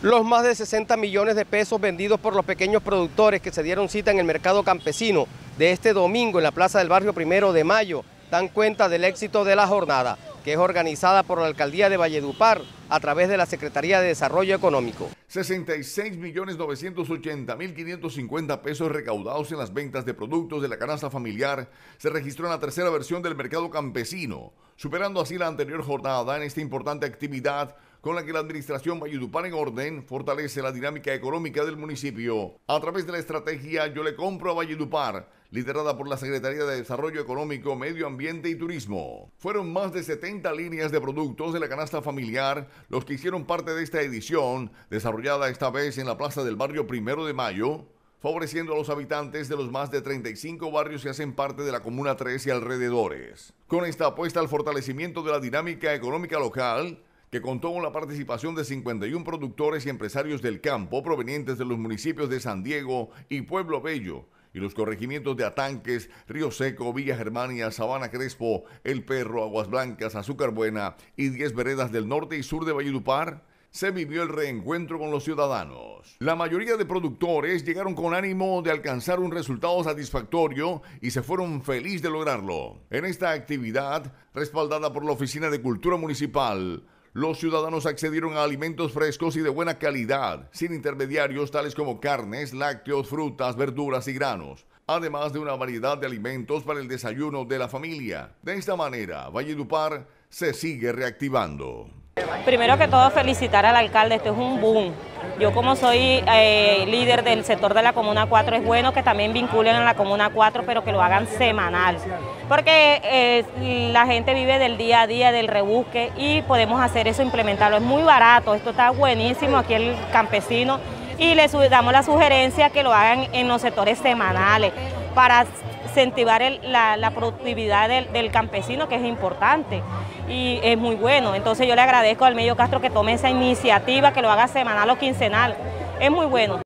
Los más de 60 millones de pesos vendidos por los pequeños productores que se dieron cita en el mercado campesino de este domingo en la plaza del barrio Primero de Mayo dan cuenta del éxito de la jornada, que es organizada por la alcaldía de Valledupar a través de la Secretaría de Desarrollo Económico. 66 millones 980 mil 550 pesos recaudados en las ventas de productos de la canasta familiar se registró en la tercera versión del mercado campesino, superando así la anterior jornada en esta importante actividad con la que la administración Valledupar en Orden fortalece la dinámica económica del municipio a través de la estrategia Yo le compro a Valledupar, liderada por la Secretaría de Desarrollo Económico, Medio Ambiente y Turismo. Fueron más de 70 líneas de productos de la canasta familiar los que hicieron parte de esta edición, desarrollada esta vez en la plaza del barrio Primero de Mayo, favoreciendo a los habitantes de los más de 35 barrios que hacen parte de la Comuna 3 y alrededores. Con esta apuesta al fortalecimiento de la dinámica económica local, que contó con la participación de 51 productores y empresarios del campo provenientes de los municipios de San Diego y Pueblo Bello y los corregimientos de Atanques, Río Seco, Villa Germania, Sabana Crespo, El Perro, Aguas Blancas, Azúcar Buena y 10 veredas del norte y sur de Valledupar, se vivió el reencuentro con los ciudadanos. La mayoría de productores llegaron con ánimo de alcanzar un resultado satisfactorio y se fueron felices de lograrlo. En esta actividad, respaldada por la Oficina de Cultura Municipal, los ciudadanos accedieron a alimentos frescos y de buena calidad, sin intermediarios tales como carnes, lácteos, frutas, verduras y granos además de una variedad de alimentos para el desayuno de la familia. De esta manera, Valledupar se sigue reactivando. Primero que todo, felicitar al alcalde, esto es un boom. Yo como soy eh, líder del sector de la Comuna 4, es bueno que también vinculen a la Comuna 4, pero que lo hagan semanal, porque eh, la gente vive del día a día, del rebusque, y podemos hacer eso, implementarlo. Es muy barato, esto está buenísimo aquí el campesino, y le damos la sugerencia que lo hagan en los sectores semanales, para incentivar la, la, productividad del, del, campesino, que es importante y es muy bueno. Entonces yo le agradezco al medio Castro que tome esa iniciativa, que lo haga semanal o quincenal. Es muy bueno.